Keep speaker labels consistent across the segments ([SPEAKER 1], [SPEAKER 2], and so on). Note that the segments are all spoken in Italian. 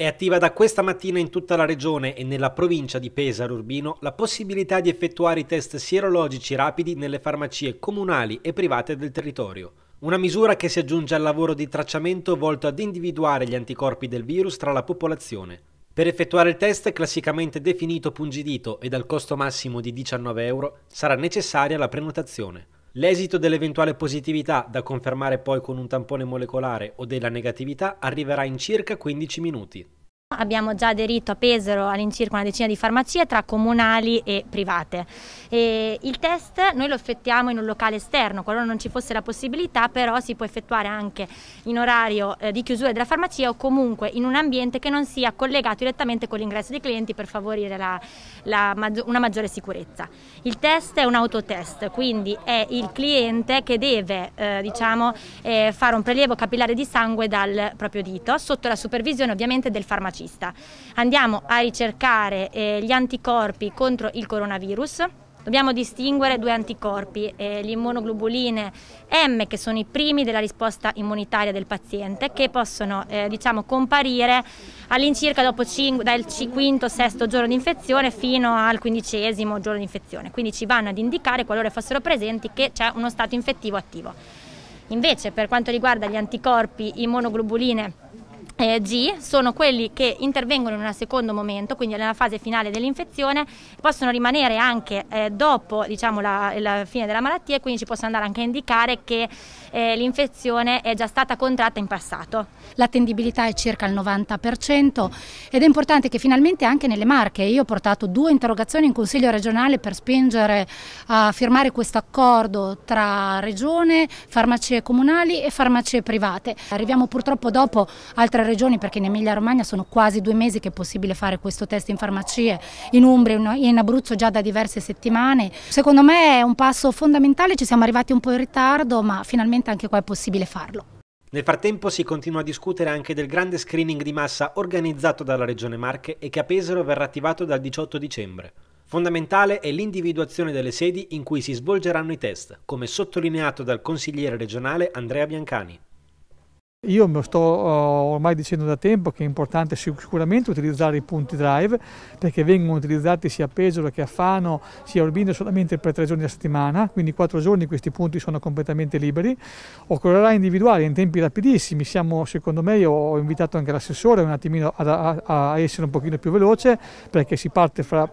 [SPEAKER 1] È attiva da questa mattina in tutta la regione e nella provincia di Pesaro Urbino la possibilità di effettuare i test sierologici rapidi nelle farmacie comunali e private del territorio. Una misura che si aggiunge al lavoro di tracciamento volto ad individuare gli anticorpi del virus tra la popolazione. Per effettuare il test, classicamente definito pungidito e dal costo massimo di 19 euro, sarà necessaria la prenotazione. L'esito dell'eventuale positività, da confermare poi con un tampone molecolare, o della negatività, arriverà in circa 15 minuti
[SPEAKER 2] abbiamo già aderito a Pesaro all'incirca una decina di farmacie tra comunali e private. E il test noi lo effettuiamo in un locale esterno, qualora non ci fosse la possibilità però si può effettuare anche in orario eh, di chiusura della farmacia o comunque in un ambiente che non sia collegato direttamente con l'ingresso dei clienti per favorire la, la, una maggiore sicurezza. Il test è un autotest, quindi è il cliente che deve eh, diciamo, eh, fare un prelievo capillare di sangue dal proprio dito sotto la supervisione ovviamente del farmacista vista. Andiamo a ricercare eh, gli anticorpi contro il coronavirus. Dobbiamo distinguere due anticorpi, eh, le immunoglobuline M, che sono i primi della risposta immunitaria del paziente, che possono eh, diciamo, comparire all'incirca dopo cin- dal quinto o sesto giorno di infezione fino al quindicesimo giorno di infezione. Quindi ci vanno ad indicare, qualora fossero presenti, che c'è uno stato infettivo attivo. Invece, per quanto riguarda gli anticorpi immunoglobuline eh, G sono quelli che intervengono in un secondo momento, quindi nella fase finale dell'infezione, possono rimanere anche eh, dopo diciamo, la, la, fine della malattia e quindi ci possono andare anche a indicare che eh, l'infezione è già stata contratta in passato.
[SPEAKER 3] L'attendibilità è circa il 90% ed è importante che finalmente anche nelle Marche, io ho portato due interrogazioni in Consiglio regionale per spingere a firmare questo accordo tra Regione, farmacie comunali e farmacie private. Arriviamo purtroppo dopo altre regioni perché in Emilia Romagna sono quasi due mesi che è possibile fare questo test in farmacie, in Umbria e in Abruzzo già da diverse settimane. Secondo me è un passo fondamentale, ci siamo arrivati un po' in ritardo ma finalmente anche qua è possibile farlo.
[SPEAKER 1] Nel frattempo si continua a discutere anche del grande screening di massa organizzato dalla Regione Marche e che a Pesaro verrà attivato dal 18 dicembre. Fondamentale è l'individuazione delle sedi in cui si svolgeranno i test, come sottolineato dal consigliere regionale Andrea Biancani.
[SPEAKER 4] Io mi sto eh, ormai dicendo da tempo che è importante sicuramente utilizzare i punti drive perché vengono utilizzati sia a Pesaro che a Fano sia a Urbino solamente per tre giorni a settimana, quindi quattro giorni questi punti sono completamente liberi. Occorrerà individuare in tempi rapidissimi, siamo secondo me, io ho invitato anche l'assessore un attimino a, a, a essere un pochino più veloce perché si parte fra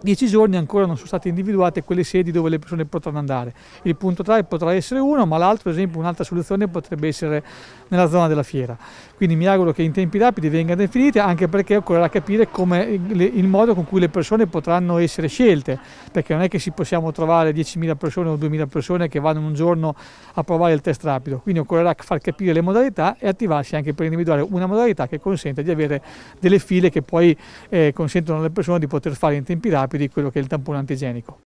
[SPEAKER 4] dieci giorni ancora non sono state individuate quelle sedi dove le persone potranno andare. Il punto tale potrà essere uno, ma l'altro, ad esempio, un'altra soluzione potrebbe essere nella zona della fiera. Quindi mi auguro che in tempi rapidi vengano definite, anche perché occorrerà capire come, il modo con cui le persone potranno essere scelte, perché non è che si possiamo trovare 10.000 persone o 2.000 persone che vanno un giorno a provare il test rapido. Quindi occorrerà far capire le modalità e attivarsi anche per individuare una modalità che consenta di avere delle file che poi eh, consentono alle persone di poter fare in tempi rapidi rapidi quello che è il tampone antigenico.